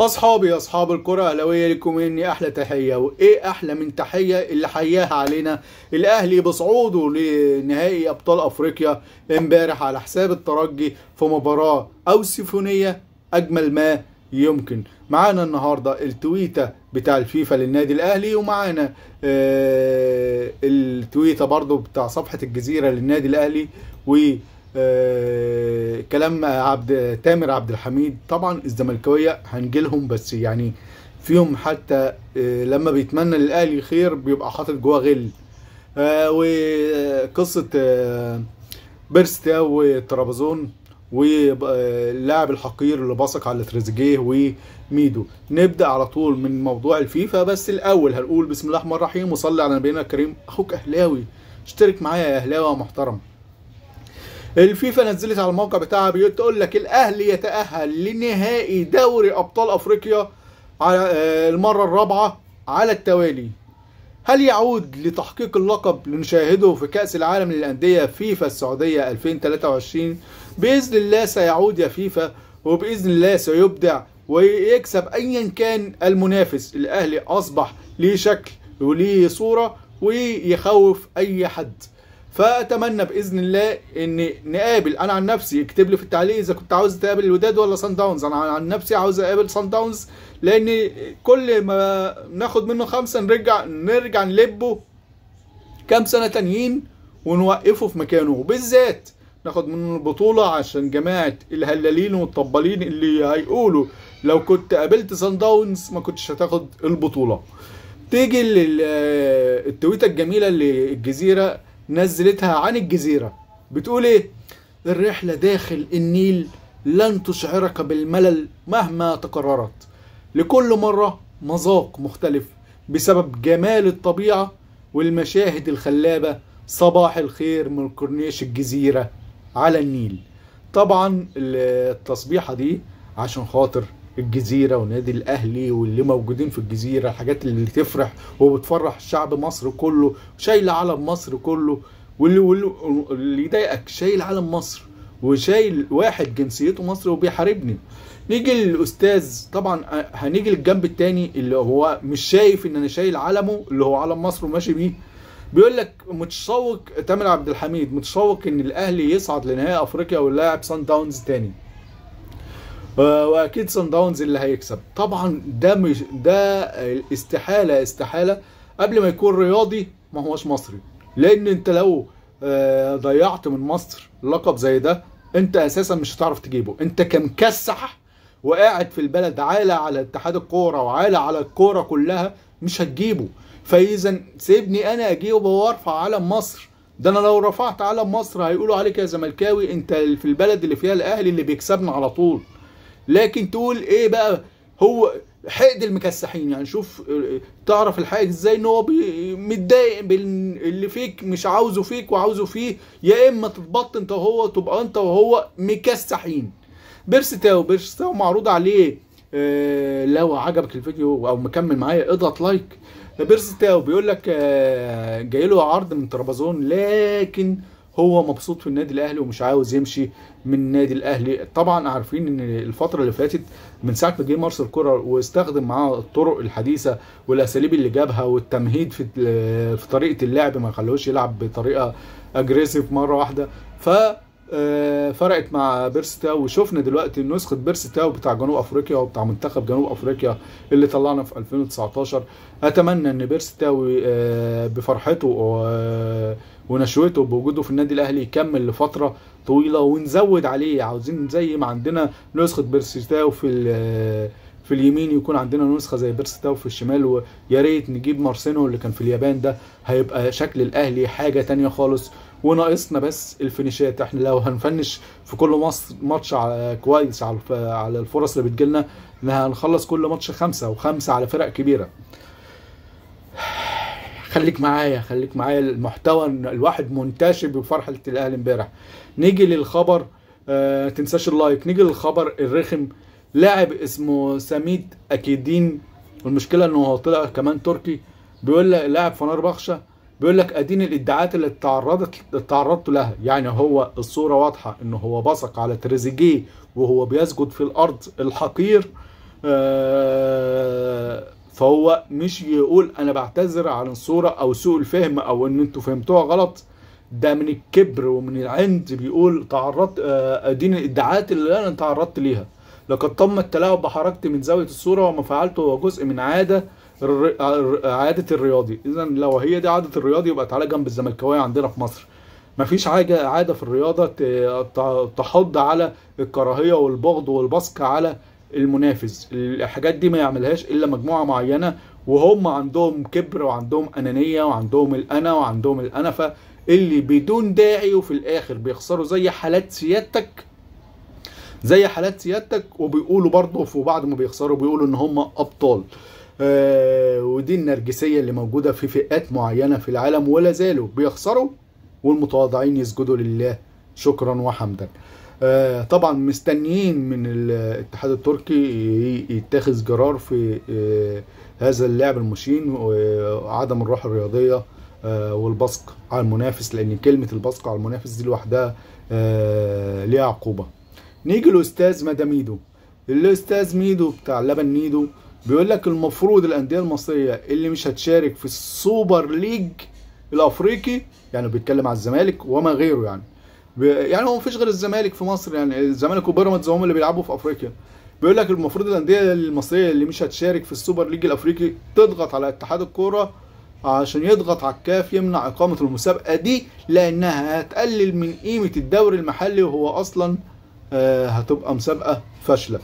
اصحابي اصحاب الكره الاهلاويه لكم مني احلى تحيه وايه احلى من تحيه اللي حياها علينا الاهلي بصعوده لنهائي ابطال افريقيا امبارح على حساب الترجي في مباراه او سيفونيه اجمل ما يمكن معانا النهارده التويته بتاع الفيفا للنادي الاهلي ومعانا آه، التويته برضو بتاع صفحه الجزيره للنادي الاهلي و آه، كلام عبد تامر عبد الحميد طبعا الزملكاويه هنجيلهم بس يعني فيهم حتى آه، لما بيتمنى للاهلي خير بيبقى حاطط جواه غل آه، وقصه بيرستا وترابزون واللاعب الحقير اللي بصق على تريزيجيه وميدو نبدا على طول من موضوع الفيفا بس الاول هنقول بسم الله الرحمن الرحيم وصلي على نبينا الكريم اخوك اهلاوي اشترك معايا يا اهلاوي محترم الفيفا نزلت على الموقع بتاعها بتقول لك الاهلي يتاهل لنهائي دوري ابطال افريقيا على آه، المره الرابعه على التوالي هل يعود لتحقيق اللقب لنشاهده في كأس العالم للأندية فيفا السعودية 2023 بإذن الله سيعود يا فيفا وبإذن الله سيبدع ويكسب أيا كان المنافس الأهلي أصبح ليه شكل وليه صورة ويخوف أي حد فاتمنى باذن الله ان نقابل انا عن نفسي اكتب لي في التعليق اذا كنت عاوز تقابل الوداد ولا سان داونز انا عن نفسي عاوز اقابل سان داونز لان كل ما ناخد منه خمسه نرجع نرجع نلبه كام سنه تانيين ونوقفه في مكانه وبالذات ناخد منه البطوله عشان جماعه الهلالين والطبالين اللي هيقولوا لو كنت قابلت سان داونز ما كنتش هتاخد البطوله تيجي للتويته الجميله اللي الجزيره نزلتها عن الجزيرة بتقول إيه؟ الرحلة داخل النيل لن تشعرك بالملل مهما تكررت لكل مرة مذاق مختلف بسبب جمال الطبيعة والمشاهد الخلابة صباح الخير من كورنيش الجزيرة على النيل طبعا التصبيحة دي عشان خاطر الجزيره ونادي الاهلي واللي موجودين في الجزيره الحاجات اللي تفرح وبتفرح شعب مصر كله شايل علم مصر كله واللي واللي يضايقك شايل علم مصر وشايل واحد جنسيته مصري وبيحاربني نيجي للاستاذ طبعا آه، هنيجي للجنب الثاني اللي هو مش شايف ان انا شايل علمه اللي هو علم مصر وماشي بيه بيقول لك متشوق تامر عبد الحميد متشوق ان الاهلي يصعد لنهائي افريقيا ويلاعب سان داونز تاني واكيد سان داونز اللي هيكسب طبعا ده مش ده استحاله استحاله قبل ما يكون رياضي ما هوش مصري لان انت لو آه، ضيعت من مصر لقب زي ده انت اساسا مش هتعرف تجيبه انت كمكسح وقاعد في البلد عالة على اتحاد الكورة وعالة على الكورة كلها مش هتجيبه فاذا سيبني انا اجيبه وارفع علم مصر ده انا لو رفعت علم مصر هيقولوا عليك يا زملكاوي انت في البلد اللي فيها الاهلي اللي بيكسبنا على طول لكن تقول ايه بقى هو حقد المكسحين يعني شوف تعرف الحقد ازاي ان هو متضايق باللي فيك مش عاوزه فيك وعاوزه فيه يا اما تتبط انت وهو تبقى انت وهو مكسحين بيرس تاو بيرس تاو معروض عليه آه لو عجبك الفيديو او مكمل معايا اضغط لايك بيرس تاو بيقول لك آه جاي له عرض من ترابزون لكن هو مبسوط في النادي الاهلي ومش عاوز يمشي من النادي الاهلي طبعا عارفين ان الفتره اللي فاتت من ساعه ما جه مارسيل كولر واستخدم معاه الطرق الحديثه والاساليب اللي جابها والتمهيد في في طريقه اللعب ما خلوش يلعب بطريقه اجريسيف مره واحده ف آه، فرقت مع بيرس تاو وشفنا دلوقتي نسخه بيرس تاو بتاع جنوب افريقيا وبتاع منتخب جنوب افريقيا اللي طلعنا في 2019 اتمنى ان بيرس تاو آه، بفرحته آه، ونشوته بوجوده في النادي الاهلي يكمل لفتره طويله ونزود عليه عاوزين زي ما عندنا نسخه بيرس تاو في في اليمين يكون عندنا نسخه زي تاو في الشمال ويا ريت نجيب مارسينو اللي كان في اليابان ده هيبقى شكل الاهلي حاجه تانية خالص وناقصنا بس الفينيشات احنا لو هنفنش في كل ماتش كويس على على الفرص اللي بتجيلنا هنخلص كل ماتش خمسه وخمسه على فرق كبيره خليك معايا خليك معايا المحتوى الواحد منتشر بفرحه الاهلي امبارح نيجي للخبر آه تنساش اللايك نيجي للخبر الرخم لاعب اسمه سميد اكيدين والمشكله انه هو طلع كمان تركي بيقول لك لاعب فنار بخشه بيقول لك ادين الادعاءات اللي تعرضت تعرضت لها يعني هو الصوره واضحه ان هو بصق على تريزيجيه وهو بيسجد في الارض الحقير آه، فهو مش يقول انا بعتذر عن الصوره او سوء الفهم او ان انتوا فهمتوها غلط ده من الكبر ومن العند بيقول تعرضت آه، ادين الادعاءات اللي انا تعرضت ليها لقد تم التلاعب بحركتي من زاويه الصوره وما فعلته هو جزء من عاده آه، آه، عاده الرياضي اذا لو هي دي عاده الرياضي يبقى تعالى جنب الزملكاويه عندنا في مصر مفيش حاجه عاده في الرياضه تحض على الكراهيه والبغض والبصق على المنافس الحاجات دي ما يعملهاش الا مجموعه معينه وهم عندهم كبر وعندهم انانيه وعندهم الانا وعندهم الانفه اللي بدون داعي وفي الاخر بيخسروا زي حالات سيادتك زي حالات سيادتك وبيقولوا برضه وبعد ما بيخسروا بيقولوا ان هم ابطال آه، ودي النرجسية اللي موجودة في فئات معينة في العالم ولا زالوا بيخسروا والمتواضعين يسجدوا لله شكرا وحمدا آه، طبعا مستنيين من الاتحاد التركي يتخذ قرار في آه، هذا اللعب المشين وعدم الروح الرياضيه والبصق على المنافس لان كلمه البصق على المنافس دي لوحدها ليها عقوبه نيجي مدى ميدو الاستاذ ميدو بتاع لبن ميدو بيقول لك المفروض الانديه المصريه اللي مش هتشارك في السوبر ليج الافريقي يعني بيتكلم على الزمالك وما غيره يعني يعني هو مفيش غير الزمالك في مصر يعني الزمالك وبيراميدز هم اللي بيلعبوا في افريقيا بيقول لك المفروض الانديه المصريه اللي مش هتشارك في السوبر ليج الافريقي تضغط على اتحاد الكوره عشان يضغط على الكاف يمنع اقامه المسابقه دي لانها هتقلل من قيمه الدوري المحلي وهو اصلا آه، هتبقى مسابقه فاشله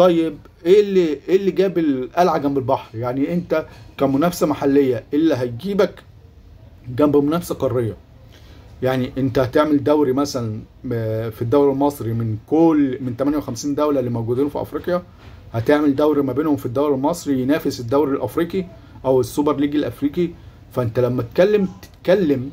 طيب ايه اللي ايه اللي جاب القلعه جنب البحر يعني انت كمنافسه محليه ايه اللي هيجيبك جنب منافسه قاريه يعني انت هتعمل دوري مثلا آه، في الدوري المصري من كل من 58 دوله اللي موجودين في افريقيا هتعمل دوري ما بينهم في الدوري المصري ينافس الدوري الافريقي او السوبر ليج الافريقي فانت لما تتكلم تتكلم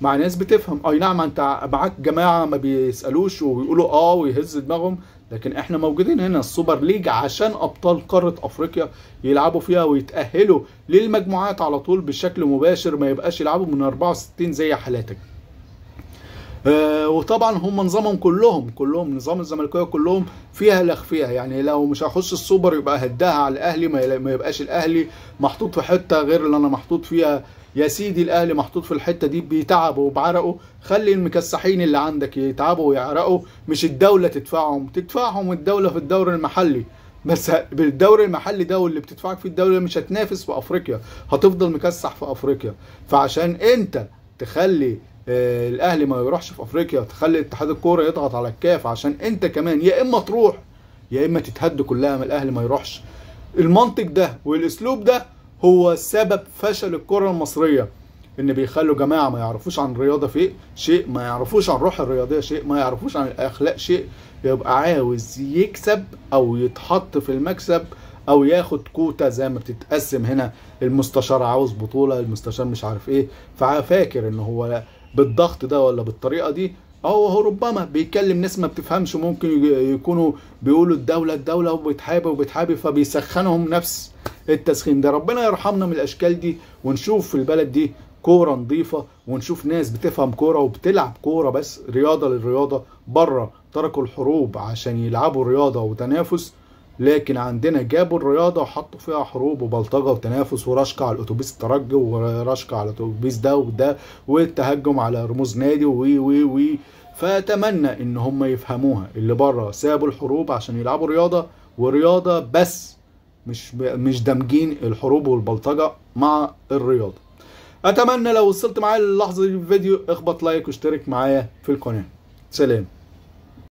مع ناس بتفهم اي نعم انت معاك جماعه ما بيسالوش ويقولوا اه ويهز دماغهم لكن احنا موجودين هنا السوبر ليج عشان ابطال قاره افريقيا يلعبوا فيها ويتاهلوا للمجموعات على طول بشكل مباشر ما يبقاش يلعبوا من 64 زي حالاتك آه، وطبعا هم نظامهم كلهم كلهم نظام الزملكاويه كلهم فيها فيها يعني لو مش هخش السوبر يبقى هداها على الاهلي ما يبقاش الاهلي محطوط في حته غير اللي انا محطوط فيها يا سيدي الاهلي محطوط في الحته دي بيتعبوا وبعرقوا خلي المكسحين اللي عندك يتعبوا ويعرقوا مش الدوله تدفعهم تدفعهم الدوله في الدوري المحلي بس بالدوري المحلي ده واللي بتدفعك فيه الدوله مش هتنافس في افريقيا هتفضل مكسح في افريقيا فعشان انت تخلي آه، الاهلي ما يروحش في افريقيا تخلي اتحاد الكوره يضغط على الكاف عشان انت كمان يا اما تروح يا اما تتهد كلها من الاهلي ما يروحش المنطق ده والاسلوب ده هو سبب فشل الكره المصريه ان بيخلوا جماعه ما يعرفوش عن الرياضه في شيء ما يعرفوش عن الروح الرياضيه شيء ما يعرفوش عن الاخلاق شيء يبقى عاوز يكسب او يتحط في المكسب او ياخد كوتا زي ما بتتقسم هنا المستشار عاوز بطوله المستشار مش عارف ايه فاكر ان هو بالضغط ده ولا بالطريقه دي هو ربما بيكلم ناس ما بتفهمش ممكن يكونوا بيقولوا الدوله الدوله وبتحابي وبتحابي فبيسخنهم نفس التسخين ده ربنا يرحمنا من الاشكال دي ونشوف في البلد دي كوره نظيفه ونشوف ناس بتفهم كوره وبتلعب كوره بس رياضه للرياضه بره تركوا الحروب عشان يلعبوا رياضه وتنافس لكن عندنا جابوا الرياضه وحطوا فيها حروب وبلطجه وتنافس ورشقه على الاتوبيس الترجي ورشقه على الاتوبيس ده وده والتهجم على رموز نادي وي وي وي فاتمنى ان هم يفهموها اللي بره سابوا الحروب عشان يلعبوا رياضه ورياضه بس مش مش دامجين الحروب والبلطجه مع الرياضه اتمنى لو وصلت معايا للحظه دي في الفيديو اخبط لايك واشترك معايا في القناه سلام